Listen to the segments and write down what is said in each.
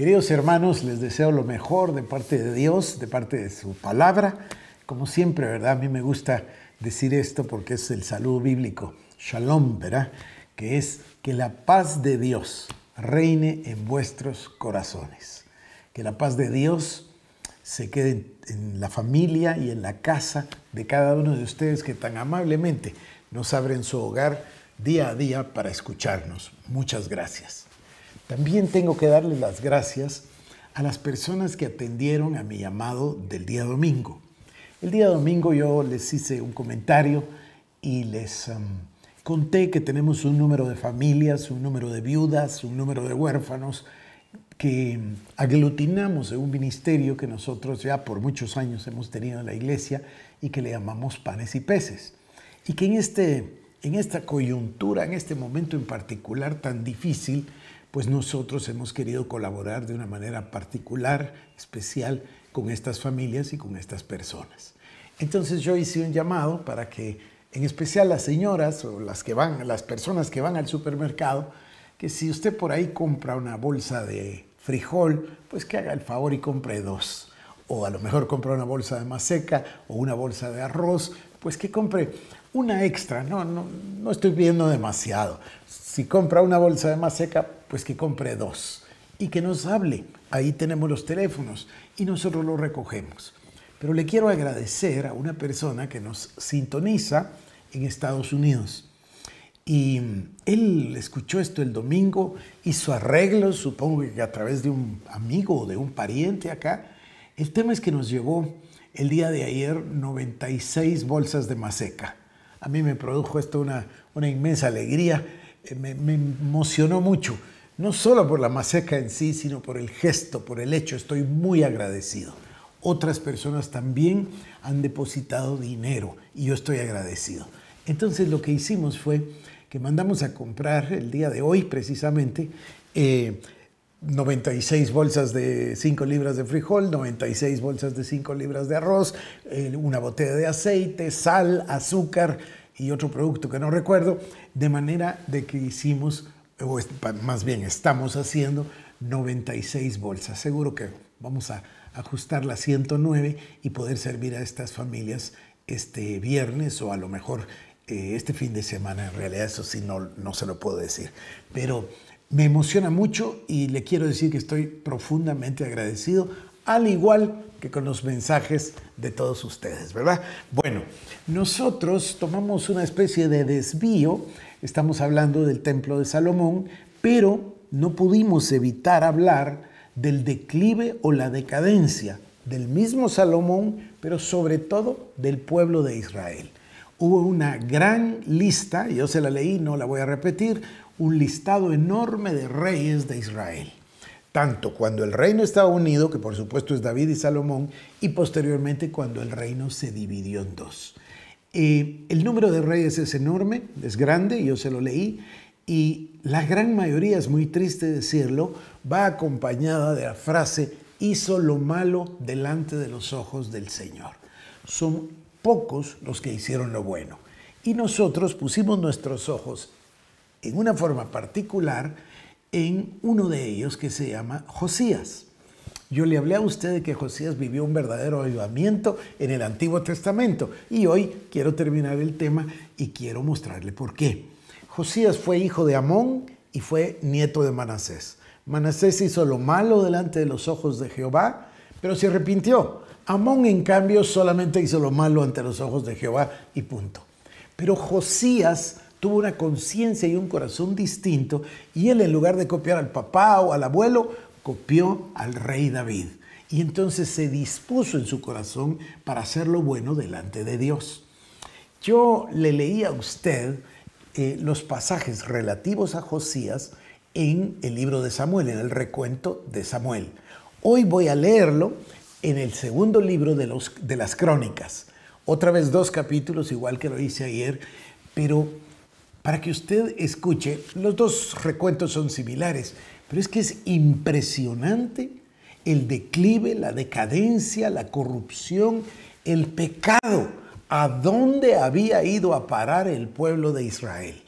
Queridos hermanos, les deseo lo mejor de parte de Dios, de parte de su palabra. Como siempre, ¿verdad? A mí me gusta decir esto porque es el saludo bíblico, shalom, ¿verdad? Que es que la paz de Dios reine en vuestros corazones. Que la paz de Dios se quede en la familia y en la casa de cada uno de ustedes que tan amablemente nos abren su hogar día a día para escucharnos. Muchas gracias. También tengo que darles las gracias a las personas que atendieron a mi llamado del día domingo. El día domingo yo les hice un comentario y les um, conté que tenemos un número de familias, un número de viudas, un número de huérfanos que um, aglutinamos en un ministerio que nosotros ya por muchos años hemos tenido en la iglesia y que le llamamos panes y peces. Y que en, este, en esta coyuntura, en este momento en particular tan difícil, pues nosotros hemos querido colaborar de una manera particular, especial, con estas familias y con estas personas. Entonces yo hice un llamado para que, en especial las señoras o las que van, las personas que van al supermercado, que si usted por ahí compra una bolsa de frijol, pues que haga el favor y compre dos. O a lo mejor compra una bolsa de maseca o una bolsa de arroz, pues que compre una extra, no, no, estoy pidiendo demasiado. Si compra una bolsa de maseca, pues que compre dos y que nos hable. Ahí tenemos los teléfonos y nosotros los recogemos. Pero le quiero agradecer a una persona que nos sintoniza en Estados Unidos. Y él escuchó esto el domingo, y su arreglo, supongo que a través de un amigo o de un pariente acá. El tema es que nos llegó el día de ayer 96 bolsas de maseca a mí me produjo esto una, inmensa alegría, eh, me, emocionó mucho, no solo por la maseca en sí, sino por el gesto, por el hecho, estoy muy agradecido. Otras personas también han depositado dinero y yo estoy agradecido. Entonces lo que hicimos fue que mandamos a comprar el día de hoy precisamente eh, 96 bolsas de 5 libras de frijol, 96 bolsas de 5 libras de arroz, eh, una botella de aceite, sal, azúcar y otro producto que no recuerdo, de manera de que hicimos, eh, o más bien estamos haciendo 96 bolsas. Seguro que vamos a ajustar las 109 y poder servir a estas familias este viernes o a lo mejor eh, este fin de semana. En realidad eso sí no, no se lo puedo decir. Pero me emociona mucho y le quiero decir que estoy profundamente agradecido, al igual que con los mensajes de todos ustedes, ¿verdad? Bueno, nosotros tomamos una especie de desvío, estamos hablando del Templo de Salomón, pero no pudimos evitar hablar del declive o la decadencia del mismo Salomón, pero sobre todo del pueblo de Israel. Hubo una gran lista, yo se la leí, no la voy a repetir, un listado enorme de reyes de Israel tanto cuando el reino estaba unido, que por supuesto es David y Salomón, y posteriormente cuando el reino se dividió en dos. Eh, el número de reyes es enorme, es grande, yo se lo leí, y la gran mayoría, es muy triste decirlo, va acompañada de la frase, hizo lo malo delante de los ojos del Señor. Son pocos los que hicieron lo bueno. Y nosotros pusimos nuestros ojos en una forma particular en uno de ellos que se llama Josías. Yo le hablé a usted de que Josías vivió un verdadero avivamiento en el Antiguo Testamento y hoy quiero terminar el tema y quiero mostrarle por qué. Josías fue hijo de Amón y fue nieto de Manasés. Manasés hizo lo malo delante de los ojos de Jehová, pero se arrepintió. Amón, en cambio, solamente hizo lo malo ante los ojos de Jehová y punto. Pero Josías tuvo una conciencia y un corazón distinto y él en lugar de copiar al papá o al abuelo, copió al rey David. Y entonces se dispuso en su corazón para hacer lo bueno delante de Dios. Yo le leí a usted eh, los pasajes relativos a Josías en el libro de Samuel, en el recuento de Samuel. Hoy voy a leerlo en el segundo libro de, los, de las crónicas. Otra vez dos capítulos, igual que lo hice ayer, pero para que usted escuche, los dos recuentos son similares, pero es que es impresionante el declive, la decadencia, la corrupción, el pecado, a dónde había ido a parar el pueblo de Israel.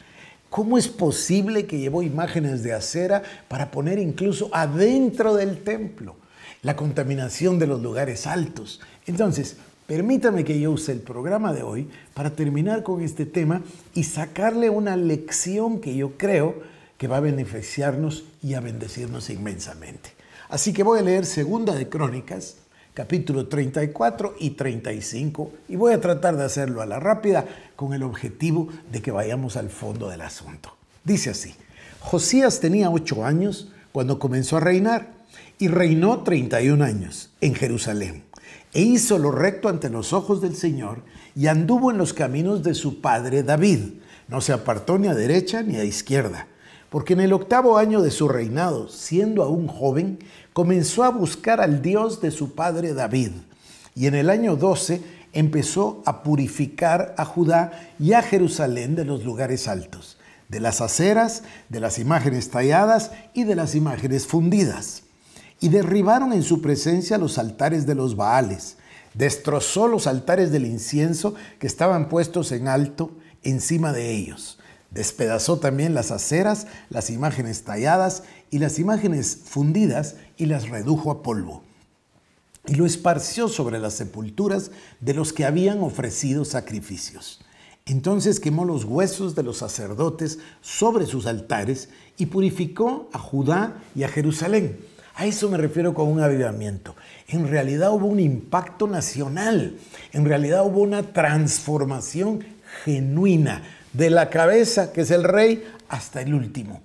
¿Cómo es posible que llevó imágenes de acera para poner incluso adentro del templo? La contaminación de los lugares altos. Entonces, Permítame que yo use el programa de hoy para terminar con este tema y sacarle una lección que yo creo que va a beneficiarnos y a bendecirnos inmensamente. Así que voy a leer Segunda de Crónicas, capítulo 34 y 35, y voy a tratar de hacerlo a la rápida con el objetivo de que vayamos al fondo del asunto. Dice así, Josías tenía ocho años cuando comenzó a reinar y reinó 31 años en Jerusalén e hizo lo recto ante los ojos del Señor y anduvo en los caminos de su padre David. No se apartó ni a derecha ni a izquierda, porque en el octavo año de su reinado, siendo aún joven, comenzó a buscar al Dios de su padre David. Y en el año 12 empezó a purificar a Judá y a Jerusalén de los lugares altos, de las aceras, de las imágenes talladas y de las imágenes fundidas y derribaron en su presencia los altares de los Baales. Destrozó los altares del incienso que estaban puestos en alto encima de ellos. Despedazó también las aceras, las imágenes talladas y las imágenes fundidas y las redujo a polvo. Y lo esparció sobre las sepulturas de los que habían ofrecido sacrificios. Entonces quemó los huesos de los sacerdotes sobre sus altares y purificó a Judá y a Jerusalén a eso me refiero con un avivamiento. En realidad hubo un impacto nacional, en realidad hubo una transformación genuina, de la cabeza, que es el rey, hasta el último.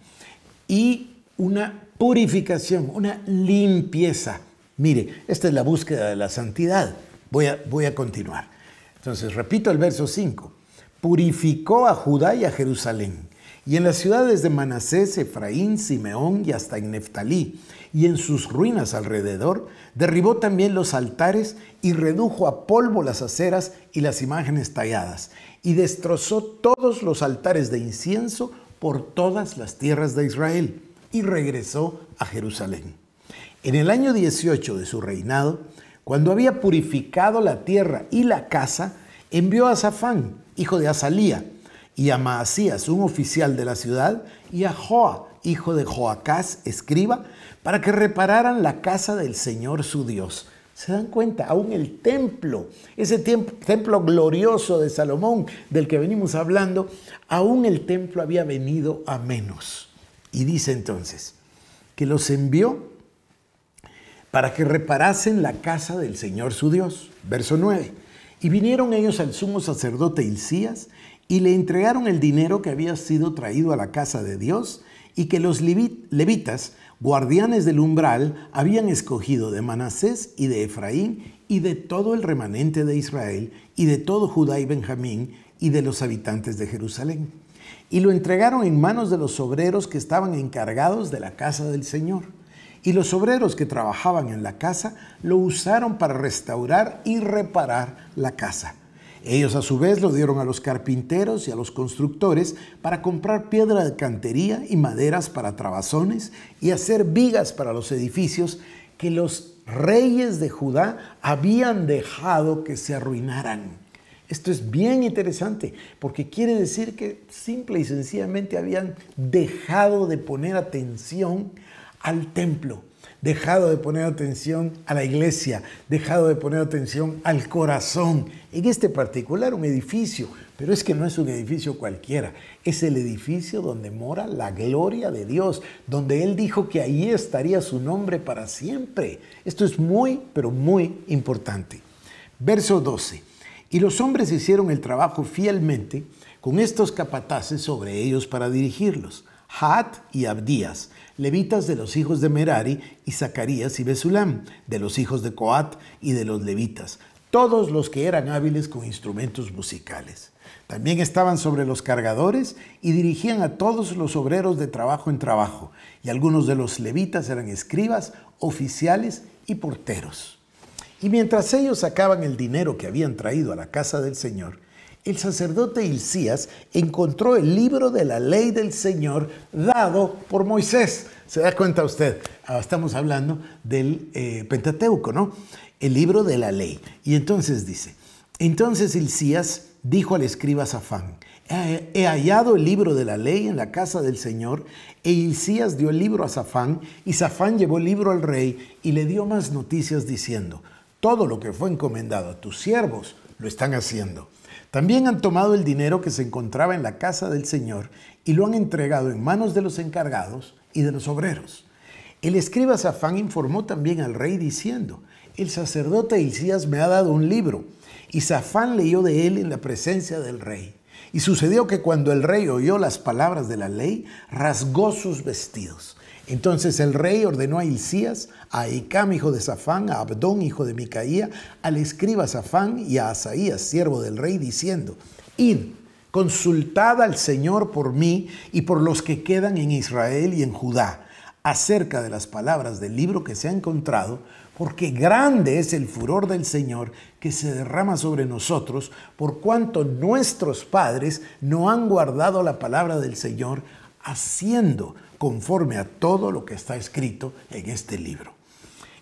Y una purificación, una limpieza. Mire, esta es la búsqueda de la santidad. Voy a, continuar. Entonces, repito el verso 5. Purificó a Judá y a Jerusalén y en las ciudades de Manasés, Efraín, Simeón y hasta en Neftalí, y en sus ruinas alrededor, derribó también los altares y redujo a polvo las aceras y las imágenes talladas, y destrozó todos los altares de incienso por todas las tierras de Israel, y regresó a Jerusalén. En el año 18 de su reinado, cuando había purificado la tierra y la casa, envió a Zafán, hijo de Azalía, y a Maasías, un oficial de la ciudad, y a Joa, hijo de Joacás, escriba, para que repararan la casa del Señor su Dios. Se dan cuenta, aún el templo, ese templo glorioso de Salomón del que venimos hablando, aún el templo había venido a menos. Y dice entonces que los envió para que reparasen la casa del Señor su Dios. Verso 9. Y vinieron ellos al sumo sacerdote Ilcías y le entregaron el dinero que había sido traído a la casa de Dios y que los levitas, guardianes del umbral, habían escogido de Manasés y de Efraín y de todo el remanente de Israel y de todo Judá y Benjamín y de los habitantes de Jerusalén. Y lo entregaron en manos de los obreros que estaban encargados de la casa del Señor. Y los obreros que trabajaban en la casa lo usaron para restaurar y reparar la casa ellos a su vez lo dieron a los carpinteros y a los constructores para comprar piedra de cantería y maderas para trabazones y hacer vigas para los edificios que los reyes de Judá habían dejado que se arruinaran. Esto es bien interesante porque quiere decir que simple y sencillamente habían dejado de poner atención al templo dejado de poner atención a la iglesia, dejado de poner atención al corazón, en este particular un edificio, pero es que no es un edificio cualquiera, es el edificio donde mora la gloria de Dios, donde Él dijo que ahí estaría su nombre para siempre. Esto es muy, pero muy importante. Verso 12. Y los hombres hicieron el trabajo fielmente con estos capataces sobre ellos para dirigirlos. Hat y Abdías, levitas de los hijos de Merari y Zacarías y Besulam, de los hijos de Coat y de los levitas, todos los que eran hábiles con instrumentos musicales. También estaban sobre los cargadores y dirigían a todos los obreros de trabajo en trabajo, y algunos de los levitas eran escribas, oficiales y porteros. Y mientras ellos sacaban el dinero que habían traído a la casa del Señor, el sacerdote Elías encontró el libro de la ley del Señor dado por Moisés. ¿Se da cuenta usted? Ah, estamos hablando del eh, Pentateuco, ¿no? El libro de la ley. Y entonces dice, entonces Elías dijo al escriba Safán, he hallado el libro de la ley en la casa del Señor, e Elías dio el libro a Safán, y Safán llevó el libro al rey y le dio más noticias diciendo, todo lo que fue encomendado a tus siervos lo están haciendo. También han tomado el dinero que se encontraba en la casa del Señor y lo han entregado en manos de los encargados y de los obreros. El escriba Safán informó también al rey diciendo, el sacerdote Isías me ha dado un libro. Y Safán leyó de él en la presencia del rey. Y sucedió que cuando el rey oyó las palabras de la ley, rasgó sus vestidos entonces el rey ordenó a Hilcías, a Icam, hijo de Safán, a Abdón, hijo de Micaía, al escriba Safán y a Asaías, siervo del rey, diciendo, Id, consultad al Señor por mí y por los que quedan en Israel y en Judá, acerca de las palabras del libro que se ha encontrado, porque grande es el furor del Señor que se derrama sobre nosotros, por cuanto nuestros padres no han guardado la palabra del Señor, haciendo conforme a todo lo que está escrito en este libro.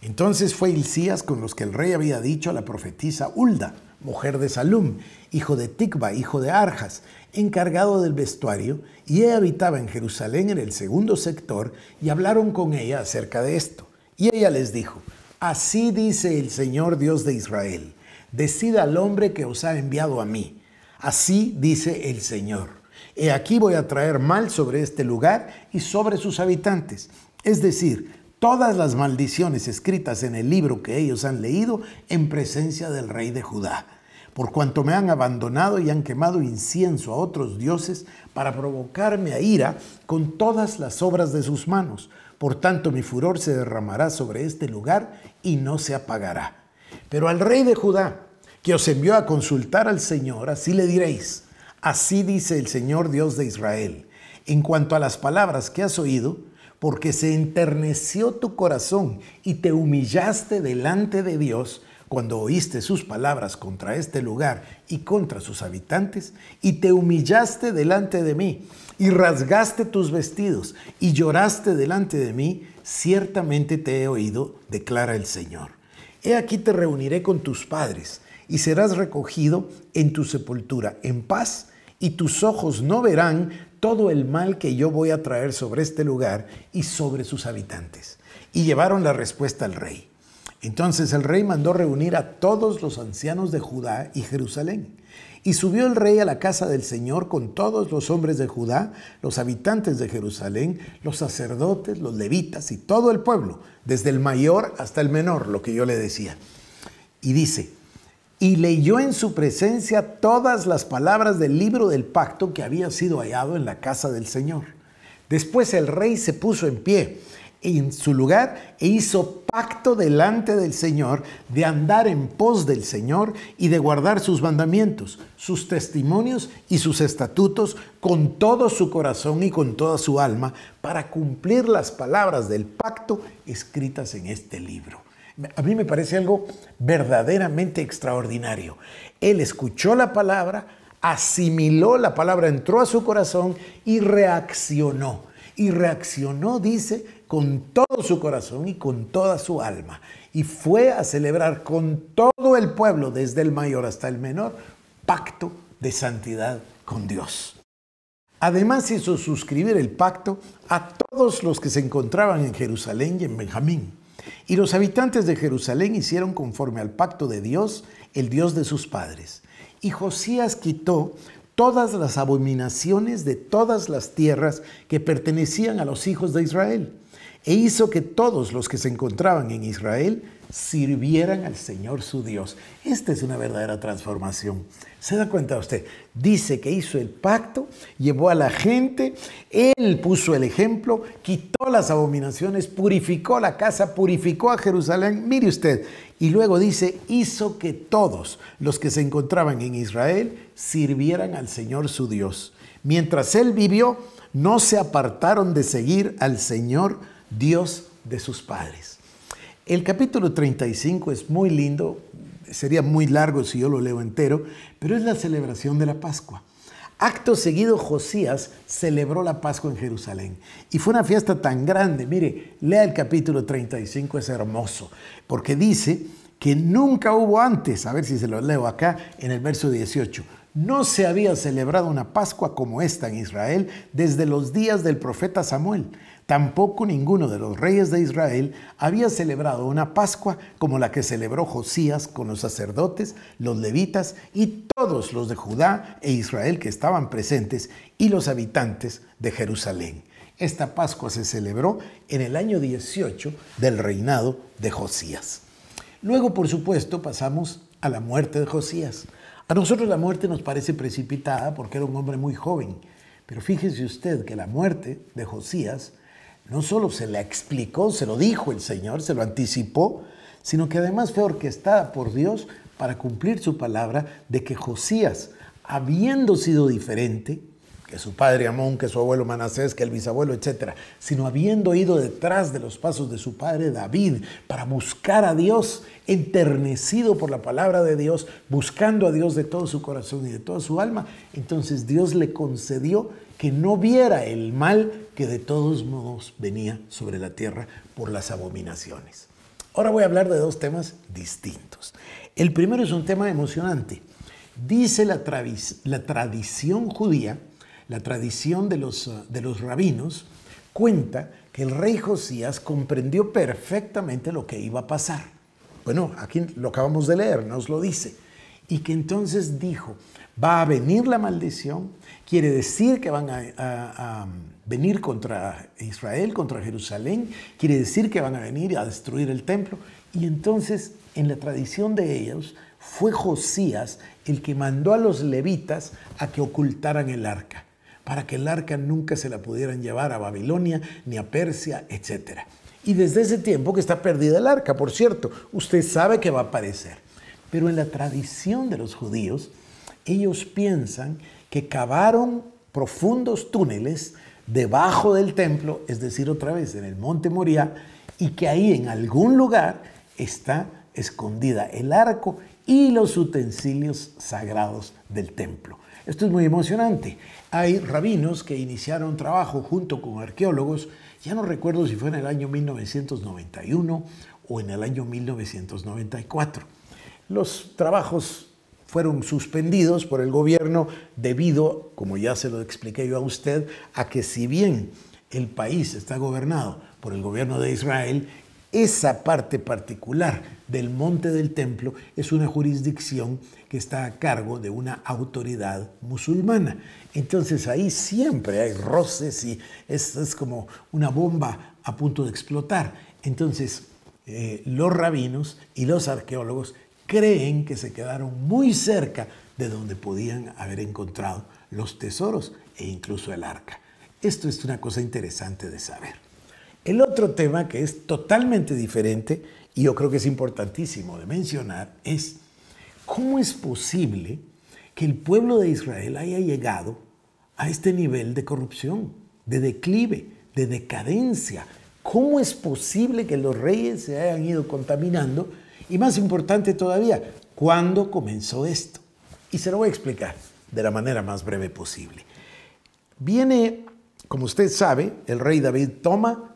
Entonces fue Hilcías con los que el rey había dicho a la profetisa Ulda, mujer de Salum, hijo de Tikba, hijo de Arjas, encargado del vestuario, y ella habitaba en Jerusalén en el segundo sector, y hablaron con ella acerca de esto. Y ella les dijo, así dice el Señor Dios de Israel, decida al hombre que os ha enviado a mí. Así dice el Señor. He aquí voy a traer mal sobre este lugar y sobre sus habitantes. Es decir, todas las maldiciones escritas en el libro que ellos han leído en presencia del rey de Judá, por cuanto me han abandonado y han quemado incienso a otros dioses para provocarme a ira con todas las obras de sus manos. Por tanto, mi furor se derramará sobre este lugar y no se apagará. Pero al rey de Judá, que os envió a consultar al Señor, así le diréis, Así dice el Señor Dios de Israel, en cuanto a las palabras que has oído, porque se enterneció tu corazón y te humillaste delante de Dios cuando oíste sus palabras contra este lugar y contra sus habitantes, y te humillaste delante de mí, y rasgaste tus vestidos, y lloraste delante de mí, ciertamente te he oído, declara el Señor. He aquí te reuniré con tus padres, y serás recogido en tu sepultura en paz, y tus ojos no verán todo el mal que yo voy a traer sobre este lugar y sobre sus habitantes. Y llevaron la respuesta al rey. Entonces el rey mandó reunir a todos los ancianos de Judá y Jerusalén. Y subió el rey a la casa del Señor con todos los hombres de Judá, los habitantes de Jerusalén, los sacerdotes, los levitas y todo el pueblo, desde el mayor hasta el menor, lo que yo le decía. Y dice, y leyó en su presencia todas las palabras del libro del pacto que había sido hallado en la casa del Señor. Después el rey se puso en pie en su lugar e hizo pacto delante del Señor de andar en pos del Señor y de guardar sus mandamientos, sus testimonios y sus estatutos con todo su corazón y con toda su alma para cumplir las palabras del pacto escritas en este libro. A mí me parece algo verdaderamente extraordinario. Él escuchó la palabra, asimiló la palabra, entró a su corazón y reaccionó. Y reaccionó, dice, con todo su corazón y con toda su alma. Y fue a celebrar con todo el pueblo, desde el mayor hasta el menor, pacto de santidad con Dios. Además hizo suscribir el pacto a todos los que se encontraban en Jerusalén y en Benjamín y los habitantes de Jerusalén hicieron conforme al pacto de Dios, el Dios de sus padres. Y Josías quitó todas las abominaciones de todas las tierras que pertenecían a los hijos de Israel, e hizo que todos los que se encontraban en Israel sirvieran al Señor su Dios. Esta es una verdadera transformación. ¿Se da cuenta usted? Dice que hizo el pacto, llevó a la gente, él puso el ejemplo, quitó las abominaciones, purificó la casa, purificó a Jerusalén. Mire usted. Y luego dice, hizo que todos los que se encontraban en Israel sirvieran al Señor su Dios. Mientras él vivió, no se apartaron de seguir al Señor Dios de sus padres. El capítulo 35 es muy lindo, sería muy largo si yo lo leo entero, pero es la celebración de la Pascua. Acto seguido, Josías celebró la Pascua en Jerusalén. Y fue una fiesta tan grande. Mire, lea el capítulo 35, es hermoso, porque dice que nunca hubo antes, a ver si se lo leo acá en el verso 18, no se había celebrado una Pascua como esta en Israel desde los días del profeta Samuel. Tampoco ninguno de los reyes de Israel había celebrado una Pascua como la que celebró Josías con los sacerdotes, los levitas y todos los de Judá e Israel que estaban presentes y los habitantes de Jerusalén. Esta Pascua se celebró en el año 18 del reinado de Josías. Luego, por supuesto, pasamos a la muerte de Josías. A nosotros la muerte nos parece precipitada porque era un hombre muy joven, pero fíjese usted que la muerte de Josías no solo se la explicó, se lo dijo el Señor, se lo anticipó, sino que además fue orquestada por Dios para cumplir su palabra de que Josías, habiendo sido diferente, que su padre Amón, que su abuelo Manasés, que el bisabuelo, etc., sino habiendo ido detrás de los pasos de su padre David para buscar a Dios, enternecido por la palabra de Dios, buscando a Dios de todo su corazón y de toda su alma, entonces Dios le concedió que no viera el mal que de todos modos venía sobre la tierra por las abominaciones. Ahora voy a hablar de dos temas distintos. El primero es un tema emocionante. Dice la, la tradición judía la tradición eh, de los, rabinos cuenta que el rey Josías comprendió perfectamente lo que iba a pasar. Bueno, aquí lo acabamos de leer, nos lo dice. Y que entonces dijo, va a venir la maldición, quiere decir que van a, a, venir contra Israel, contra Jerusalén, quiere decir que van a venir a destruir el templo. Y entonces, en la tradición de ellos, fue Josías el que mandó a los levitas a que ocultaran el arca para que el arca nunca se la pudieran llevar a Babilonia ni a Persia, etc. Y desde ese tiempo que está perdida el arca, por cierto, usted sabe que va a aparecer. Pero en la tradición de los judíos, ellos piensan que cavaron profundos túneles debajo del templo, es decir, otra vez en el monte Moria, y que ahí en algún lugar está escondida el arco y los utensilios sagrados del templo. Esto es muy emocionante. Hay rabinos que iniciaron trabajo junto con arqueólogos, ya no recuerdo si fue en el año 1991 o en el año 1994. Los trabajos fueron suspendidos por el gobierno debido, como ya se lo expliqué yo a usted, a que si bien el país está gobernado por el gobierno de Israel esa parte particular del monte del templo es una jurisdicción que está a cargo de una autoridad musulmana. Entonces ahí siempre hay roces y es, es como una bomba a punto de explotar. Entonces eh, los rabinos y los arqueólogos creen que se quedaron muy cerca de donde podían haber encontrado los tesoros e incluso el arca. Esto es una cosa interesante de saber. El otro tema que es totalmente diferente y yo creo que es importantísimo de mencionar es cómo es posible que el pueblo de Israel haya llegado a este nivel de corrupción, de declive, de decadencia. ¿Cómo es posible que los reyes se hayan ido contaminando? Y más importante todavía, ¿cuándo comenzó esto? Y se lo voy a explicar de la manera más breve posible. Viene, como usted sabe, el rey David toma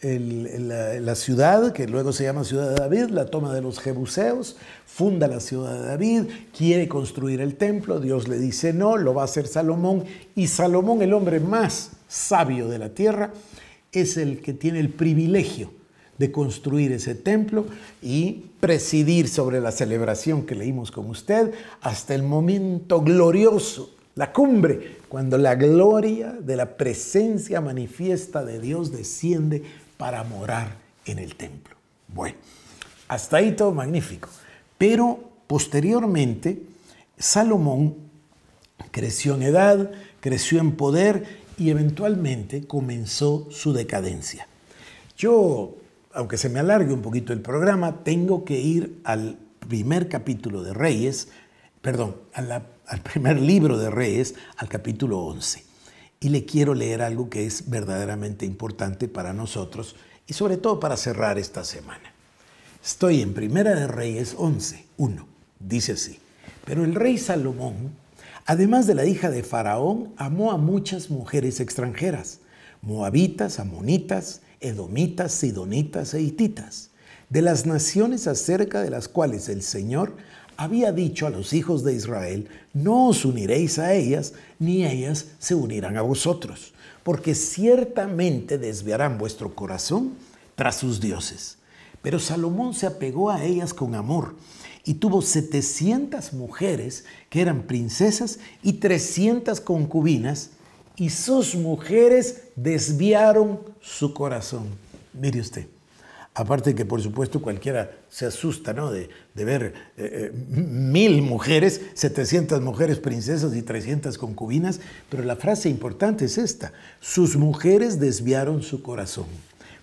la, la, ciudad, que luego se llama Ciudad de David, la toma de los Jebuseos, funda la ciudad de David, quiere construir el templo, Dios le dice no, lo va a hacer Salomón, y Salomón, el hombre más sabio de la tierra, es el que tiene el privilegio de construir ese templo y presidir sobre la celebración que leímos con usted hasta el momento glorioso la cumbre, cuando la gloria de la presencia manifiesta de Dios desciende para morar en el templo. Bueno, hasta ahí todo magnífico. Pero posteriormente, Salomón creció en edad, creció en poder y eventualmente comenzó su decadencia. Yo, aunque se me alargue un poquito el programa, tengo que ir al primer capítulo de Reyes, perdón, al primer libro de Reyes, al capítulo 11 y le quiero leer algo que es verdaderamente importante para nosotros y sobre todo para cerrar esta semana. Estoy en Primera de Reyes 11.1. Dice así, pero el rey Salomón, además de la hija de Faraón, amó a muchas mujeres extranjeras, moabitas, amonitas, edomitas, sidonitas e hititas, de las naciones acerca de las cuales el Señor había dicho a los hijos de Israel, no os uniréis a ellas, ni ellas se unirán a vosotros, porque ciertamente desviarán vuestro corazón tras sus dioses. Pero Salomón se apegó a ellas con amor y tuvo 700 mujeres que eran princesas y 300 concubinas, y sus mujeres desviaron su corazón. Mire usted. Aparte que, por supuesto, cualquiera se asusta de, ver eh, eh, mil mujeres, 700 mujeres princesas y 300 concubinas, pero la frase importante es esta, sus mujeres desviaron su corazón.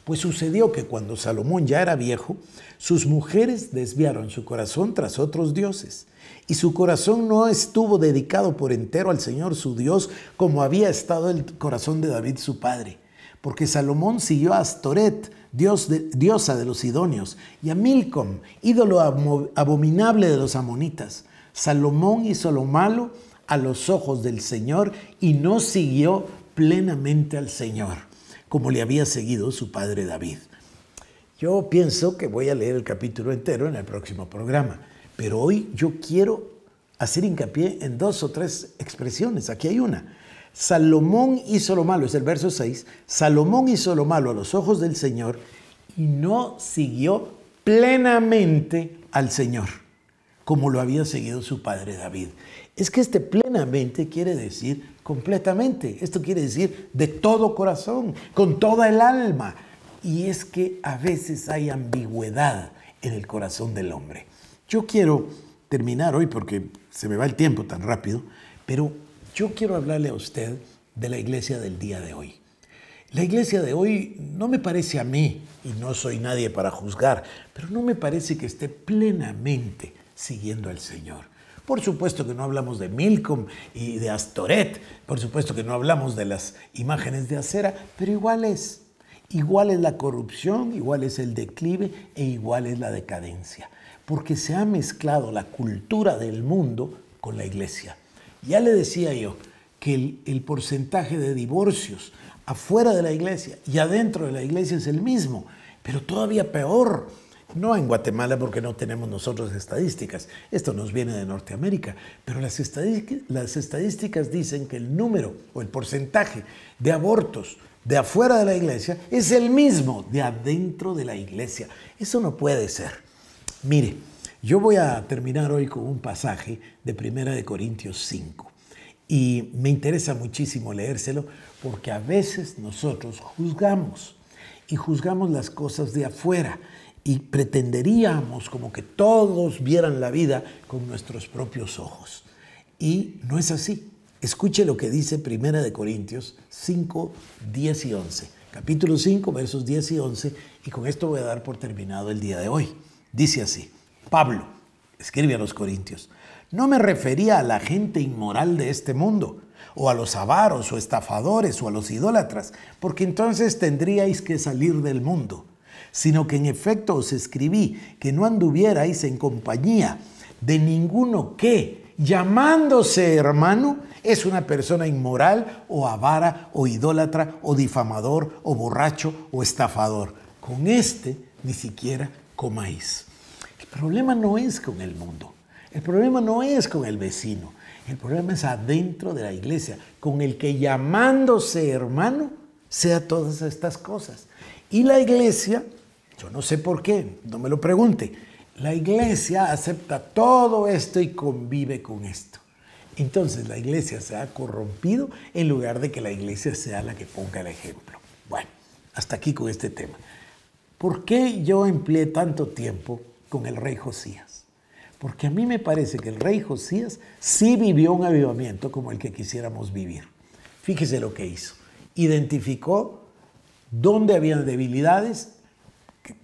Pues sucedió que cuando Salomón ya era viejo, sus mujeres desviaron su corazón tras otros dioses, y su corazón no estuvo dedicado por entero al Señor su Dios como había estado el corazón de David su padre, porque Salomón siguió a Astoret, diosa de los idóneos, y a Milcom, ídolo abominable de los amonitas. Salomón hizo lo malo a los ojos del Señor y no siguió plenamente al Señor, como le había seguido su padre David. Yo pienso que voy a leer el capítulo entero en el próximo programa, pero hoy yo quiero hacer hincapié en dos o tres expresiones. Aquí hay una. Salomón hizo lo malo, es el verso 6, Salomón hizo lo malo a los ojos del Señor y no siguió plenamente al Señor, como lo había seguido su padre David. Es que este plenamente quiere decir completamente, esto quiere decir de todo corazón, con toda el alma. Y es que a veces hay ambigüedad en el corazón del hombre. Yo quiero terminar hoy porque se me va el tiempo tan rápido, pero yo quiero hablarle a usted de la iglesia del día de hoy. La iglesia de hoy no me parece a mí, y no soy nadie para juzgar, pero no me parece que esté plenamente siguiendo al Señor. Por supuesto que no hablamos de Milcom y de Astoret, por supuesto que no hablamos de las imágenes de acera, pero igual es. Igual es la corrupción, igual es el declive e igual es la decadencia, porque se ha mezclado la cultura del mundo con la iglesia. Ya le decía yo que el, porcentaje de divorcios afuera de la iglesia y adentro de la iglesia es el mismo, pero todavía peor. No en Guatemala porque no tenemos nosotros estadísticas, esto nos viene de Norteamérica, pero las, las estadísticas dicen que el número o el porcentaje de abortos de afuera de la iglesia es el mismo de adentro de la iglesia. Eso no puede ser. Mire, yo voy a terminar hoy con un pasaje de Primera de Corintios 5. Y me interesa muchísimo leérselo porque a veces nosotros juzgamos y juzgamos las cosas de afuera y pretenderíamos como que todos vieran la vida con nuestros propios ojos. Y no es así. Escuche lo que dice Primera de Corintios 5, 10 y 11. Capítulo 5, versos 10 y 11. Y con esto voy a dar por terminado el día de hoy. Dice así. Pablo escribe a los Corintios, no me refería a la gente inmoral de este mundo, o a los avaros, o estafadores, o a los idólatras, porque entonces tendríais que salir del mundo, sino que en efecto os escribí que no anduvierais en compañía de ninguno que, llamándose hermano, es una persona inmoral, o avara, o idólatra, o difamador, o borracho, o estafador. Con este ni siquiera comáis. El problema no es con el mundo, el problema no es con el vecino, el problema es adentro de la iglesia, con el que llamándose hermano, sea todas estas cosas. Y la iglesia, yo no sé por qué, no me lo pregunte, la iglesia acepta todo esto y convive con esto. Entonces la iglesia se ha corrompido en lugar de que la iglesia sea la que ponga el ejemplo. Bueno, hasta aquí con este tema. ¿Por qué yo empleé tanto tiempo con el rey Josías. Porque a mí me parece que el rey Josías sí vivió un avivamiento como el que quisiéramos vivir. Fíjese lo que hizo. Identificó dónde había debilidades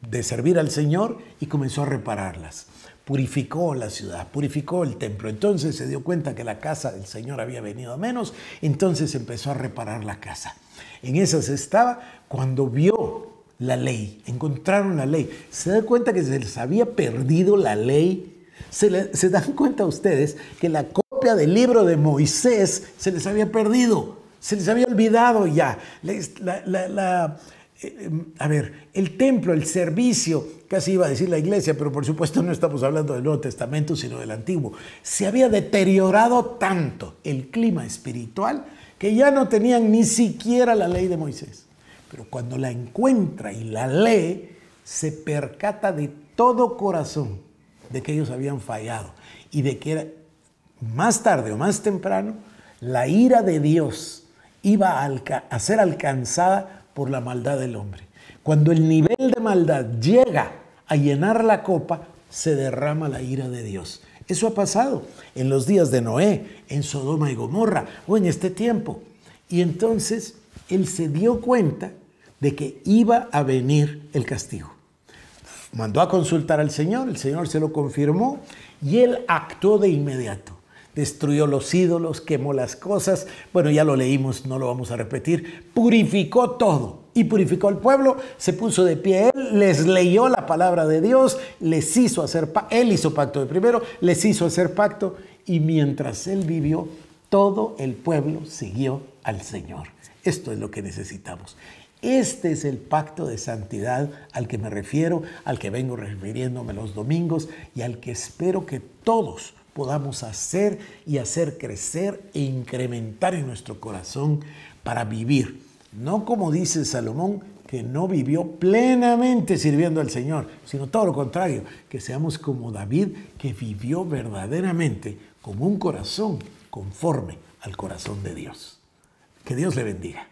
de servir al Señor y comenzó a repararlas. Purificó la ciudad, purificó el templo. Entonces se dio cuenta que la casa del Señor había venido a menos, entonces empezó a reparar la casa. En esas estaba cuando vio la ley, encontraron la ley. ¿Se dan cuenta que se les había perdido la ley? ¿Se, dan cuenta ustedes que la copia del libro de Moisés se les había perdido? Se les había olvidado ya. Eh, a ver, el templo, el servicio, casi iba a decir la iglesia, pero por supuesto no estamos hablando del Nuevo Testamento, sino del Antiguo. Se había deteriorado tanto el clima espiritual que ya no tenían ni siquiera la ley de Moisés. Pero cuando la encuentra y la lee, se percata de todo corazón de que ellos habían fallado y de que era, más tarde o más temprano la ira de Dios iba a, a ser alcanzada por la maldad del hombre. Cuando el nivel de maldad llega a llenar la copa, se derrama la ira de Dios. Eso ha pasado en los días de Noé, en Sodoma y Gomorra o en este tiempo. Y entonces él se dio cuenta de que iba a venir el castigo. Mandó a consultar al Señor, el Señor se lo confirmó y él actuó de inmediato. Destruyó los ídolos, quemó las cosas, bueno, ya lo leímos, no lo vamos a repetir, purificó todo y purificó al pueblo, se puso de pie él, les leyó la palabra de Dios, les hizo hacer pacto, él hizo pacto de primero, les hizo hacer pacto y mientras él vivió, todo el pueblo siguió al Señor. Esto es lo que necesitamos. Este es el pacto de santidad al que me refiero, al que vengo refiriéndome los domingos y al que espero que todos podamos hacer y hacer crecer e incrementar en nuestro corazón para vivir. No como dice Salomón, que no vivió plenamente sirviendo al Señor, sino todo lo contrario, que seamos como David, que vivió verdaderamente con un corazón conforme al corazón de Dios. Que Dios le bendiga.